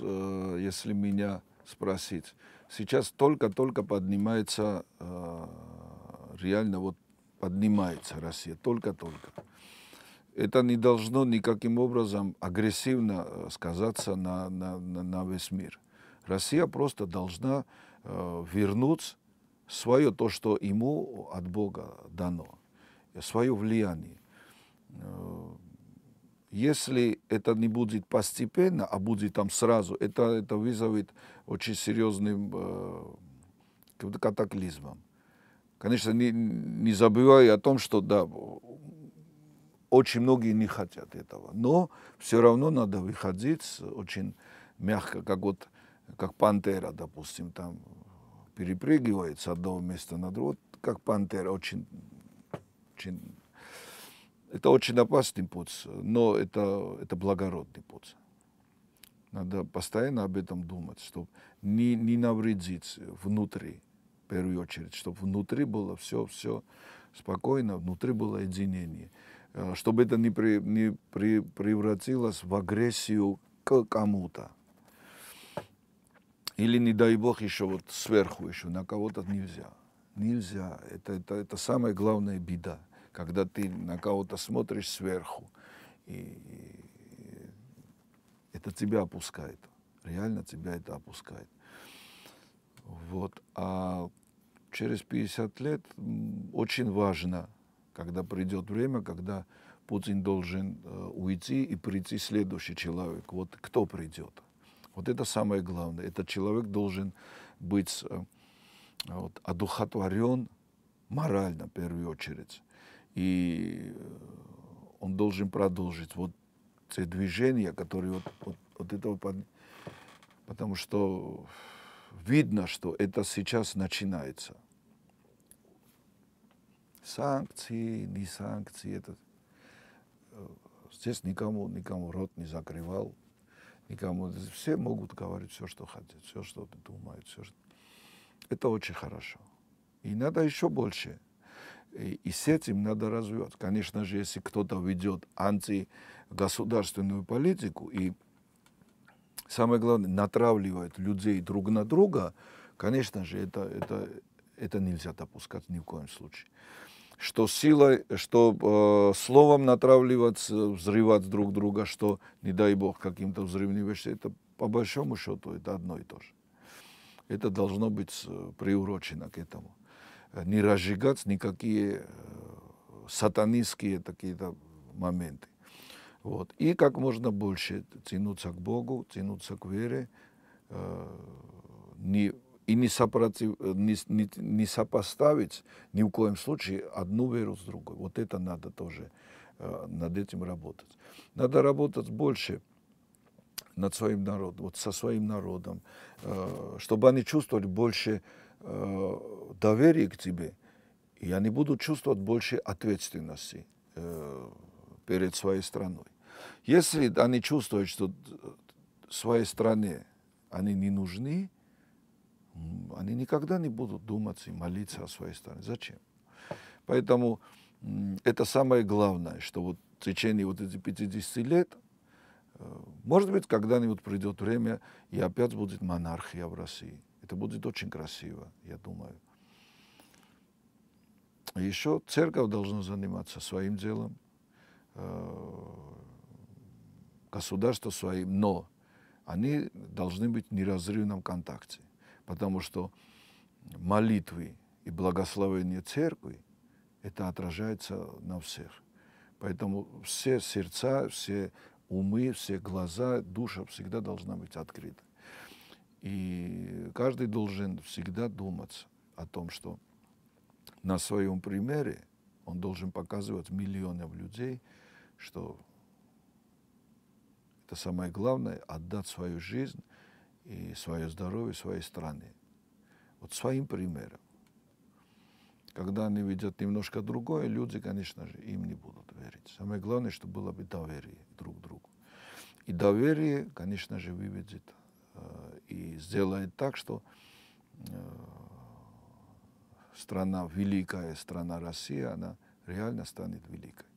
Э, если меня спросить, сейчас только-только поднимается, э, реально вот поднимается Россия, только-только. Это не должно никаким образом агрессивно э, сказаться на, на, на весь мир. Россия просто должна вернуть свое то, что ему от Бога дано, свое влияние если это не будет постепенно, а будет там сразу, это, это вызовет очень серьезным э, катаклизмом. Конечно, не, не забывая о том, что да, очень многие не хотят этого, но все равно надо выходить очень мягко, как вот как пантера, допустим, там перепрыгивает с одного места на другое, как пантера, очень, очень это очень опасный путь, но это, это благородный путь. Надо постоянно об этом думать, чтобы не, не навредить внутри, в первую очередь, чтобы внутри было все, все спокойно, внутри было единение. Э, чтобы это не, при, не при, превратилось в агрессию к кому-то. Или, не дай бог, еще вот сверху еще на кого-то нельзя. Нельзя. Это, это, это самая главная беда когда ты на кого-то смотришь сверху, и это тебя опускает. Реально тебя это опускает. Вот. А через 50 лет очень важно, когда придет время, когда Путин должен э, уйти и прийти следующий человек. Вот кто придет. Вот это самое главное. Этот человек должен быть э, вот, одухотворен морально, в первую очередь. И э, он должен продолжить вот те движения, которые вот, вот, вот этого... Потому что видно, что это сейчас начинается. Санкции, не санкции, это... Э, здесь никому, никому рот не закрывал, никому... Все могут говорить все, что хотят, все, что думают, все, что... Это очень хорошо. И надо еще больше – и с этим надо развивать. Конечно же, если кто-то ведет антигосударственную политику и, самое главное, натравливает людей друг на друга, конечно же, это, это, это нельзя допускать ни в коем случае. Что силой, что э, словом натравливаться, взрывать друг друга, что, не дай бог, каким-то взрывным вещам, это по большому счету это одно и то же. Это должно быть э, приурочено к этому не разжигать никакие э, сатанистские такие-то моменты. Вот. И как можно больше тянуться к Богу, тянуться к вере, э, не, и не, сопротив, э, не, не, не сопоставить ни в коем случае одну веру с другой. Вот это надо тоже над этим работать. Надо работать больше над своим народом, вот со своим народом, чтобы они чувствовали больше доверие к тебе, я не буду чувствовать больше ответственности э, перед своей страной. Если они чувствуют, что своей стране они не нужны, они никогда не будут думать и молиться о своей стране. Зачем? Поэтому это самое главное, что вот в течение вот этих 50 лет, э, может быть, когда-нибудь придет время, и опять будет монархия в России. Это будет очень красиво, я думаю. Еще церковь должна заниматься своим делом, э, государство своим, но они должны быть в неразрывном контакте, потому что молитвы и благословение церкви, это отражается на всех. Поэтому все сердца, все умы, все глаза, душа всегда должна быть открыта. И каждый должен всегда думать о том, что на своем примере он должен показывать миллионам людей, что это самое главное – отдать свою жизнь и свое здоровье своей стране. Вот своим примером. Когда они видят немножко другое, люди, конечно же, им не будут верить. Самое главное, чтобы было бы доверие друг к другу. И доверие, конечно же, выведет э, и сделает так, что э, страна, великая страна Россия, она реально станет великой.